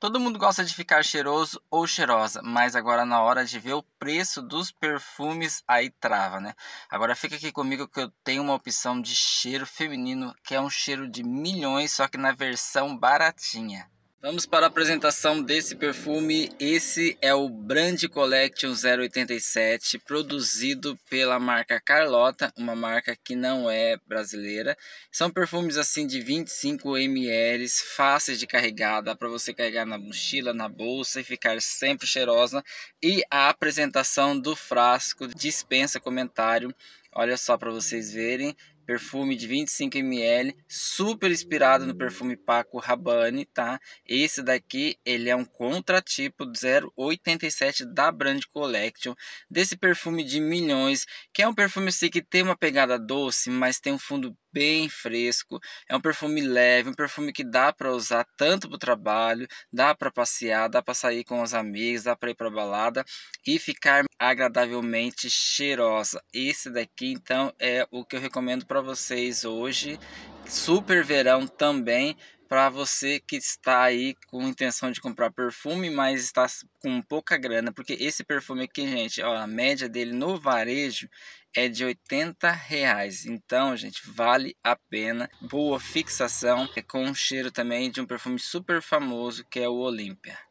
Todo mundo gosta de ficar cheiroso ou cheirosa, mas agora na hora de ver o preço dos perfumes aí trava, né? Agora fica aqui comigo que eu tenho uma opção de cheiro feminino que é um cheiro de milhões, só que na versão baratinha. Vamos para a apresentação desse perfume. Esse é o Brand Collection 087, produzido pela marca Carlota, uma marca que não é brasileira. São perfumes assim de 25 ml, fáceis de carregar, dá para você carregar na mochila, na bolsa e ficar sempre cheirosa. E a apresentação do frasco dispensa comentário. Olha só para vocês verem, perfume de 25 ml, super inspirado no perfume Paco Rabanne, tá? Esse daqui, ele é um contratipo 087 da Brand Collection, desse perfume de milhões, que é um perfume assim, que tem uma pegada doce, mas tem um fundo bem fresco. É um perfume leve, um perfume que dá para usar tanto para o trabalho, dá para passear, dá para sair com os amigos, dá para ir para balada e ficar agradavelmente cheirosa. Esse daqui então é o que eu recomendo para vocês hoje. Super verão também, para você que está aí com intenção de comprar perfume, mas está com pouca grana, porque esse perfume aqui, gente, ó, a média dele no varejo é de 80 reais. Então, gente, vale a pena. Boa fixação. É com o cheiro também de um perfume super famoso que é o Olympia